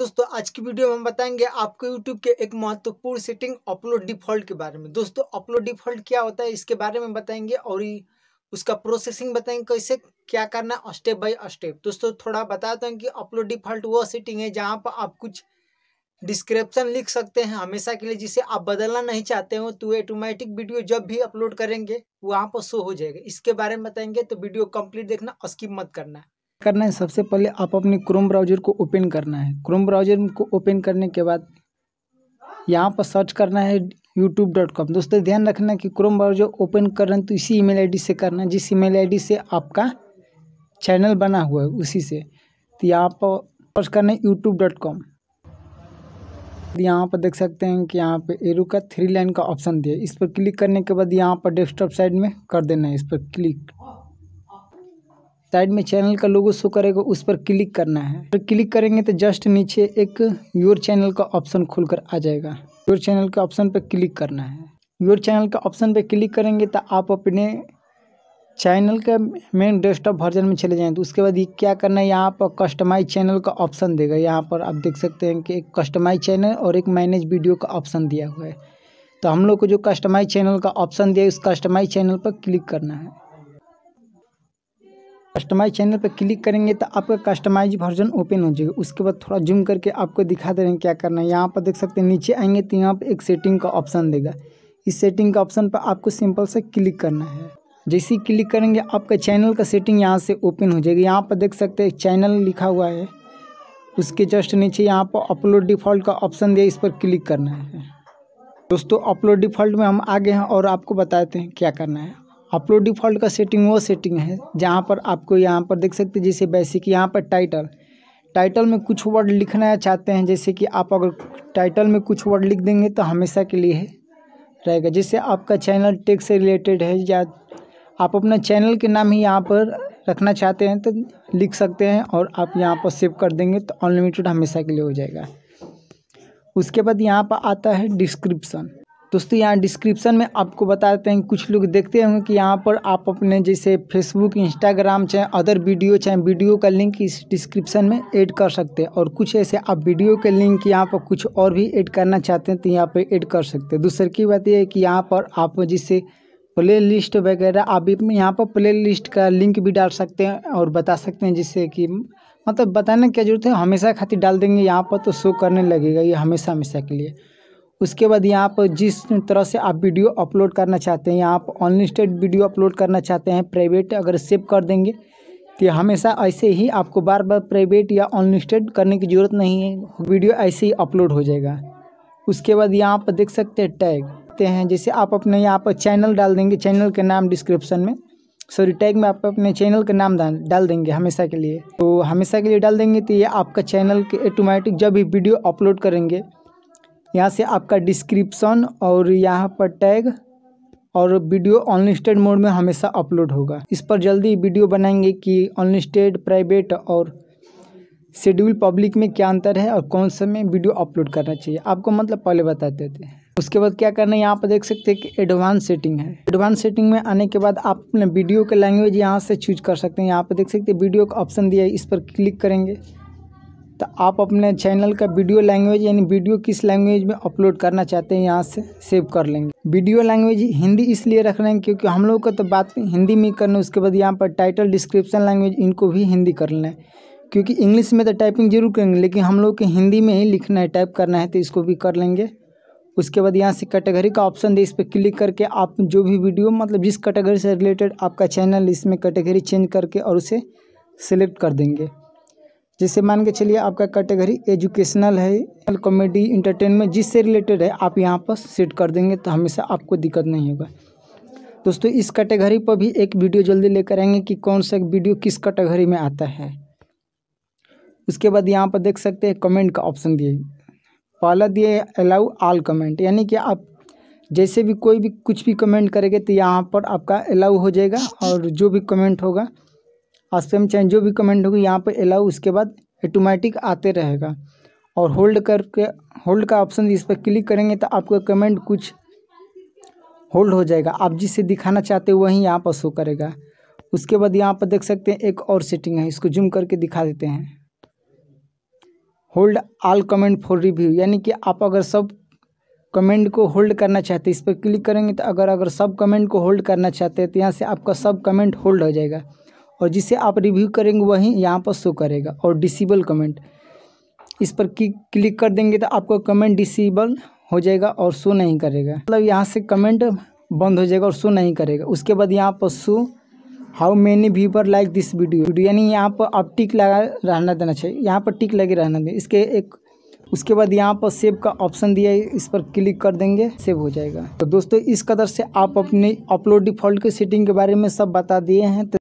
दोस्तों आज की वीडियो में हम बताएंगे आपको YouTube के एक महत्वपूर्ण सेटिंग अपलोड डिफॉल्ट के बारे में दोस्तों अपलोड डिफॉल्ट क्या होता है इसके बारे में बताएंगे और उसका प्रोसेसिंग बताएंगे कैसे क्या करना स्टेप बाय स्टेप दोस्तों थोड़ा बता दें कि अपलोड डिफॉल्ट वो सेटिंग है जहाँ पर आप कुछ डिस्क्रिप्शन लिख सकते हैं हमेशा के लिए जिसे आप बदलना नहीं चाहते हो तो ऑटोमेटिक वीडियो जब भी अपलोड करेंगे वहाँ पर शो हो जाएगा इसके बारे में बताएंगे तो वीडियो कंप्लीट देखना स्किप मत करना करना है सबसे पहले आप अपने क्रोम ब्राउजर को ओपन करना है क्रोम ब्राउजर को ओपन करने के बाद यहाँ पर सर्च करना है यूट्यूब डॉट कॉम दोस्तों ध्यान रखना कि क्रोम ब्राउजर ओपन कर रहे हैं तो इसी ईमेल आईडी से करना है जिस ईमेल आईडी से आपका चैनल बना हुआ है उसी से तो यहाँ पर सर्च करना है यूट्यूब डॉट कॉम यहाँ पर देख सकते हैं कि यहाँ पर एरू का थ्री लाइन का ऑप्शन दिया इस पर क्लिक करने के बाद यहाँ पर डेस्कटॉप साइड में कर देना है इस पर क्लिक साइड में चैनल का लोगो शो करेगा उस पर क्लिक करना है पर क्लिक करेंगे तो जस्ट नीचे एक योर चैनल का ऑप्शन खुलकर आ जाएगा योर चैनल के ऑप्शन पर क्लिक करना है योर चैनल का ऑप्शन पर क्लिक करेंगे तो आप अपने चैनल का मेन डेस्कटॉप वर्जन में चले जाएँ तो उसके बाद ये क्या करना है यहाँ पर कस्टमाइज चैनल का ऑप्शन देगा यहाँ पर आप देख सकते हैं कि एक कस्टमाइज चैनल और एक मैनेज वीडियो का ऑप्शन दिया हुआ है तो हम लोग को जो कस्टमाइज चैनल का ऑप्शन दिया है उस कस्टमाइज चैनल पर क्लिक करना है कस्टमाइज चैनल पर क्लिक करेंगे तो आपका कस्टमाइज वर्जन ओपन हो जाएगा उसके बाद थोड़ा जूम करके आपको दिखा दे रहे हैं क्या करना है यहाँ पर देख सकते हैं नीचे आएंगे तो यहाँ पर एक सेटिंग का ऑप्शन देगा इस सेटिंग का ऑप्शन पर आपको सिंपल से क्लिक करना है जैसे ही क्लिक करेंगे आपका चैनल का सेटिंग यहाँ से ओपन हो जाएगा यहाँ पर देख सकते हैं चैनल लिखा हुआ है उसके जस्ट नीचे यहाँ पर अपलोड डिफ़ॉल्ट का ऑप्शन दिया इस पर क्लिक करना है दोस्तों अपलोड डिफ़ॉल्ट में हम आगे हैं और आपको बताते हैं क्या करना है अपलोड डिफ़ॉल्ट का सेटिंग वो सेटिंग है जहाँ पर आपको यहाँ पर देख सकते हैं जैसे बेसिक यहाँ पर टाइटल टाइटल में कुछ वर्ड लिखना चाहते हैं जैसे कि आप अगर टाइटल में कुछ वर्ड लिख देंगे तो हमेशा के लिए रहेगा जैसे आपका चैनल टेक से रिलेटेड है या आप अपना चैनल के नाम ही यहाँ पर रखना चाहते हैं तो लिख सकते हैं और आप यहाँ पर सेव कर देंगे तो अनलिमिटेड हमेशा के लिए हो जाएगा उसके बाद यहाँ पर आता है डिस्क्रिप्सन दोस्तों यहाँ डिस्क्रिप्शन में आपको बता देते हैं कुछ लोग देखते होंगे कि यहाँ पर आप अपने जैसे फेसबुक इंस्टाग्राम चाहे अदर वीडियो चाहे वीडियो का लिंक इस डिस्क्रिप्शन में ऐड कर सकते हैं और कुछ ऐसे आप वीडियो के लिंक यहाँ पर कुछ और भी ऐड करना चाहते हैं तो यहाँ पर ऐड कर सकते हैं दूसरी की बात यह है कि यहाँ पर आप जैसे प्ले लिस्ट वगैरह आप यहाँ पर प्ले लिस्ट का लिंक भी डाल सकते हैं और बता सकते हैं जिससे कि मतलब बताने की जरूरत है हमेशा खातिर डाल देंगे यहाँ पर तो शो करने लगेगा ये हमेशा हमेशा के लिए उसके बाद यहाँ पर जिस तरह से आप वीडियो अपलोड करना चाहते हैं यहाँ आप अनलिस्टेड वीडियो अपलोड करना चाहते हैं प्राइवेट अगर सेव कर देंगे तो हमेशा ऐसे ही आपको बार बार प्राइवेट या अनलिस्टेड करने की ज़रूरत नहीं है वीडियो ऐसे ही अपलोड हो जाएगा उसके बाद यहाँ पर देख सकते हैं टैग सकते हैं जैसे आप अपने यहाँ पर चैनल डाल देंगे चैनल के नाम डिस्क्रिप्शन में सॉरी टैग में आप अपने चैनल का नाम डाल देंगे हमेशा के लिए तो हमेशा के लिए डाल देंगे तो ये आपका चैनल के ऑटोमेटिक जब भी वीडियो अपलोड करेंगे यहाँ से आपका डिस्क्रिप्शन और यहाँ पर टैग और वीडियो अनलिस्टेड मोड में हमेशा अपलोड होगा इस पर जल्दी वीडियो बनाएंगे कि अनलिस्टेड प्राइवेट और शेड्यूल पब्लिक में क्या अंतर है और कौन से में वीडियो अपलोड करना चाहिए आपको मतलब पहले बता देते हैं उसके बाद क्या करना है यहाँ पर देख सकते हैं कि एडवांस सेटिंग है एडवांस सेटिंग में आने के बाद आप अपने वीडियो का लैंग्वेज यहाँ से चूज कर सकते हैं यहाँ पर देख सकते हैं वीडियो का ऑप्शन दिया है इस पर क्लिक करेंगे तो आप अपने चैनल का वीडियो लैंग्वेज यानी वीडियो किस लैंग्वेज में अपलोड करना चाहते हैं यहाँ से सेव कर लेंगे वीडियो लैंग्वेज हिंदी इसलिए रख रहे हैं क्योंकि हम लोग का तो बात हिंदी में करना है उसके बाद यहाँ पर टाइटल डिस्क्रिप्शन लैंग्वेज इनको भी हिंदी कर लेना है क्योंकि इंग्लिश में तो टाइपिंग जरूर करेंगे लेकिन हम लोग के हिंदी में ही लिखना है टाइप करना है तो इसको भी कर लेंगे उसके बाद यहाँ से कैटेगरी का ऑप्शन दे इस पर क्लिक करके आप जो भी वीडियो मतलब जिस कैटेगरी से रिलेटेड आपका चैनल इसमें कैटेगरी चेंज करके और उसे सिलेक्ट कर देंगे जैसे मान के चलिए आपका कैटेगरी एजुकेशनल है कॉमेडी इंटरटेनमेंट जिससे रिलेटेड है आप यहाँ पर सेट कर देंगे तो हमेशा आपको दिक्कत नहीं होगा दोस्तों इस कैटेगरी पर भी एक वीडियो जल्दी लेकर आएंगे कि कौन सा वीडियो किस कैटेगरी में आता है उसके बाद यहाँ पर देख सकते हैं कमेंट का ऑप्शन दिए पहला दिए अलाउ आल कमेंट यानी कि आप जैसे भी कोई भी कुछ भी कमेंट करेंगे तो यहाँ पर आपका अलाउ हो जाएगा और जो भी कमेंट होगा हाँ, स्पेम चाहे जो भी कमेंट होगी यहाँ पर अलाउ उसके बाद ऑटोमेटिक आते रहेगा और होल्ड करके होल्ड का ऑप्शन इस पर क्लिक करेंगे तो आपका कमेंट कुछ होल्ड हो जाएगा आप जिसे दिखाना चाहते हो वहीं यहाँ पर शो करेगा उसके बाद यहाँ पर देख सकते हैं एक और सेटिंग है इसको जूम करके दिखा देते हैं hold all comment for review यानी कि आप अगर सब कमेंट को होल्ड करना चाहते हैं इस पर क्लिक करेंगे तो अगर अगर सब कमेंट को होल्ड करना चाहते हैं तो यहाँ से आपका सब कमेंट होल्ड हो जाएगा और जिसे आप रिव्यू करेंगे वहीं यहाँ पर शो करेगा और डिसेबल कमेंट इस पर क्लिक कर देंगे तो आपका कमेंट डिसेबल हो जाएगा और शो नहीं करेगा मतलब यहाँ से कमेंट बंद हो जाएगा और शो नहीं करेगा उसके बाद यहाँ पर show how many viewer like this video video यानी यहाँ पर आप टिक लगा रहना देना चाहिए यहाँ पर टिक लगे रहना दें इसके एक उसके बाद यहाँ पर सेव का ऑप्शन दिया है इस पर क्लिक कर देंगे सेव हो जाएगा तो दोस्तों इस कदर से आप अपने अपलोड डिफॉल्ट के सेटिंग के बारे में सब बता दिए हैं तो